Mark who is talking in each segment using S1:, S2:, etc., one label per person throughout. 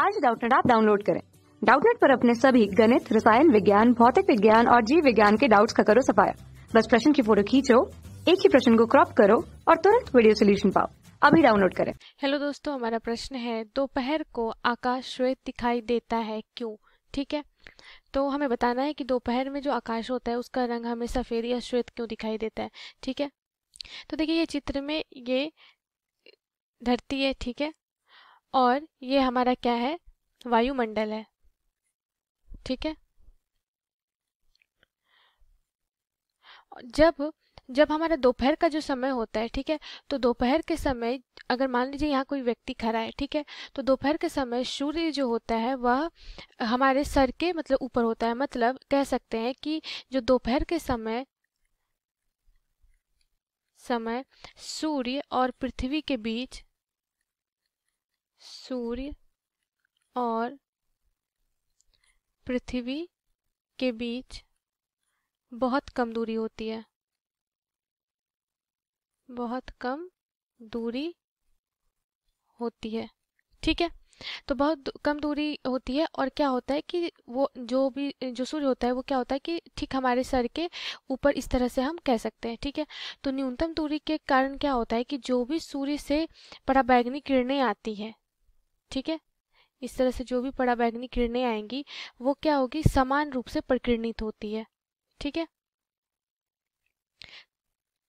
S1: आज डाउटनेट आप डाउनलोड करें डाउटनेट पर अपने सभी गणित रसायन विज्ञान भौतिक विज्ञान और जीव विज्ञान के डाउट्स का करो सफाया बस प्रश्न की फोटो खींचो एक ही प्रश्न को क्रॉप करो और तुरंत वीडियो सोल्यूशन पाओ अभी डाउनलोड करें
S2: हेलो दोस्तों हमारा प्रश्न है दोपहर को आकाश श्वेत दिखाई देता है क्यों ठीक है तो हमें बताना है कि दोपहर में जो आकाश होता है उसका रंग हमें सफेद या श्वेत क्यों दिखाई देता है ठीक है तो देखिए ये चित्र में ये धरती है ठीक है और ये हमारा क्या है वायुमंडल है ठीक है जब जब हमारा दोपहर का जो समय होता है ठीक है तो दोपहर के समय अगर मान लीजिए यहाँ कोई व्यक्ति खड़ा है ठीक है तो दोपहर के समय सूर्य जो होता है वह हमारे सर के मतलब ऊपर होता है मतलब कह सकते हैं कि जो दोपहर के समय समय सूर्य और पृथ्वी के बीच सूर्य और पृथ्वी के बीच बहुत कम दूरी होती है बहुत कम दूरी होती है ठीक है तो बहुत कम दूरी होती है और क्या होता है कि वो जो भी जो सूर्य होता है वो क्या होता है कि ठीक हमारे सर के ऊपर इस तरह से हम कह सकते हैं ठीक है तो न्यूनतम दूरी के कारण क्या होता है कि जो भी सूर्य से पराबैगनी किरणें आती हैं ठीक है इस तरह से जो भी पराबैंगनी किरणें आएंगी वो क्या होगी समान रूप से प्रकिरणित होती है ठीक है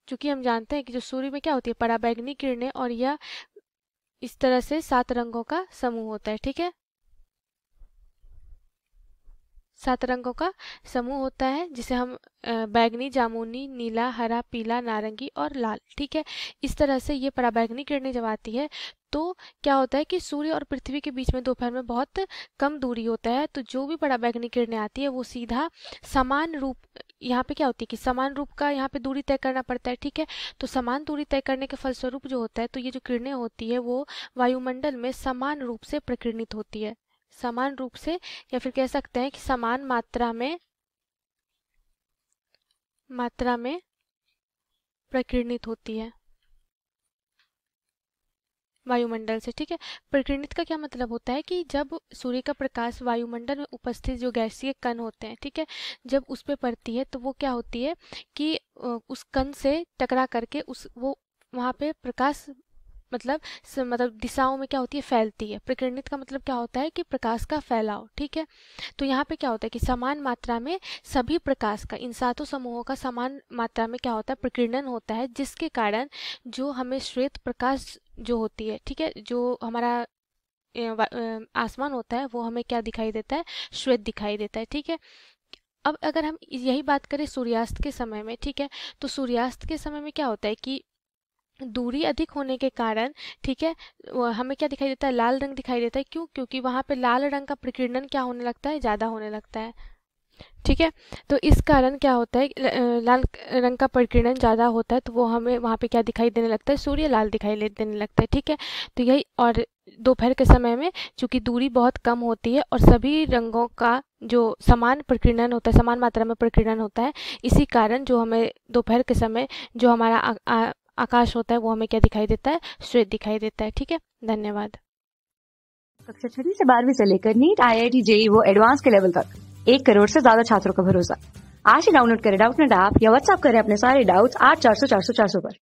S2: चूंकि हम जानते हैं कि जो सूर्य में क्या होती है पराबैंगनी किरणें और यह इस तरह से सात रंगों का समूह होता है ठीक है सात रंगों का समूह होता है जिसे हम बैगनी जामुनी नीला हरा पीला नारंगी और लाल ठीक है इस तरह से ये पराबैगनी किरणें जब आती है तो क्या होता है कि सूर्य और पृथ्वी के बीच में दोपहर में बहुत कम दूरी होता है तो जो भी पराबैगनी किरणें आती है वो सीधा समान रूप यहाँ पे क्या होती है कि समान रूप का यहाँ पे दूरी तय करना पड़ता है ठीक है तो समान दूरी तय करने के फलस्वरूप जो होता है तो ये जो किरणें होती है वो वायुमंडल में समान रूप से प्रकीर्णित होती है समान रूप से या फिर कह सकते हैं कि समान मात्रा में मात्रा में प्रकीर्णित होती है वायुमंडल से ठीक है प्रकीर्णित का क्या मतलब होता है कि जब सूर्य का प्रकाश वायुमंडल में उपस्थित जो गैसीय कण होते हैं ठीक है जब उस पर पड़ती है तो वो क्या होती है कि उस कण से टकरा करके उस वो वहाँ पे प्रकाश मतलब मतलब दिशाओं में क्या होती है फैलती है प्रकृणित का मतलब क्या होता है कि प्रकाश का फैलाव ठीक है तो यहाँ पे क्या होता है कि समान मात्रा में सभी प्रकाश का इन सातों समूहों का समान मात्रा में क्या होता है प्रकीर्णन होता है जिसके कारण जो हमें श्वेत प्रकाश जो होती है ठीक है जो हमारा आसमान होता है वो हमें क्या दिखाई देता है श्वेत दिखाई देता है ठीक है अब अगर हम यही बात करें सूर्यास्त के समय में ठीक है तो सूर्यास्त के समय में क्या होता है कि दूरी अधिक होने के कारण ठीक है हमें क्या दिखाई देता है लाल रंग दिखाई देता है क्यों क्योंकि वहाँ पे लाल रंग का प्रकीर्णन क्या होने लगता है ज़्यादा होने लगता है ठीक है तो इस कारण क्या होता है लाल रंग का प्रकीर्णन ज़्यादा होता है तो वो हमें वहाँ पे क्या दिखाई देने लगता है सूर्य लाल दिखाई देने लगता है ठीक है तो यही और दोपहर के समय में चूँकि दूरी बहुत कम होती है और सभी रंगों का जो समान प्रकीर्णन होता है समान मात्रा में प्रकीर्णन होता है इसी कारण जो हमें दोपहर के समय जो हमारा आकाश होता है वो हमें क्या दिखाई देता है श्वेत दिखाई देता है ठीक है धन्यवाद
S1: कक्षा छठी से बारहवीं से लेकर NEET I I T JEE वो एडवांस के लेवल तक एक करोड़ से ज्यादा छात्रों का भरोसा आज ही डाउनलोड करें डाउट नेट ऐप या व्हाट्सअप करें अपने सारे डाउट्स आठ चार सौ चार सौ चार सौ पर